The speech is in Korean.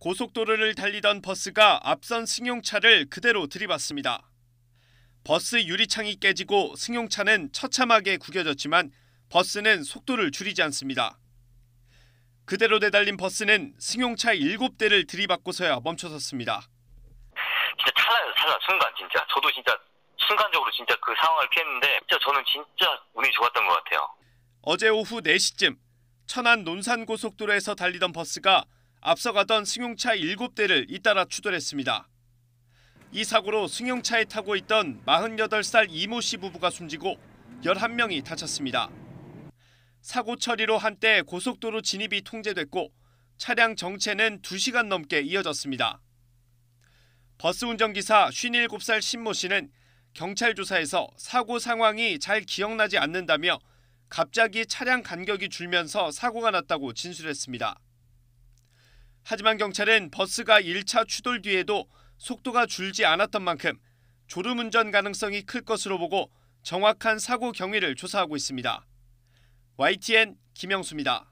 고속도로를 달리던 버스가 앞선 승용차를 그대로 들이받습니다. 버스 유리창이 깨지고 승용차는 처참하게 구겨졌지만 버스는 속도를 줄이지 않습니다. 그대로 내달린 버스는 승용차 7대를 들이받고서야 멈춰섰습니다. 진짜 탈라요, 탈라. 순간 진짜. 저도 진짜 순간적으로 진짜 그 상황을 피했는데 진짜 저는 진짜 운이 좋았던 것 같아요. 어제 오후 4시쯤 천안 논산고속도로에서 달리던 버스가 앞서가던 승용차 7대를 잇따라 추돌했습니다. 이 사고로 승용차에 타고 있던 48살 이모 씨 부부가 숨지고 11명이 다쳤습니다. 사고 처리로 한때 고속도로 진입이 통제됐고 차량 정체는 2시간 넘게 이어졌습니다. 버스 운전기사 57살 신모 씨는 경찰 조사에서 사고 상황이 잘 기억나지 않는다며 갑자기 차량 간격이 줄면서 사고가 났다고 진술했습니다. 하지만 경찰은 버스가 1차 추돌 뒤에도 속도가 줄지 않았던 만큼 졸음운전 가능성이 클 것으로 보고 정확한 사고 경위를 조사하고 있습니다. YTN 김영수입니다.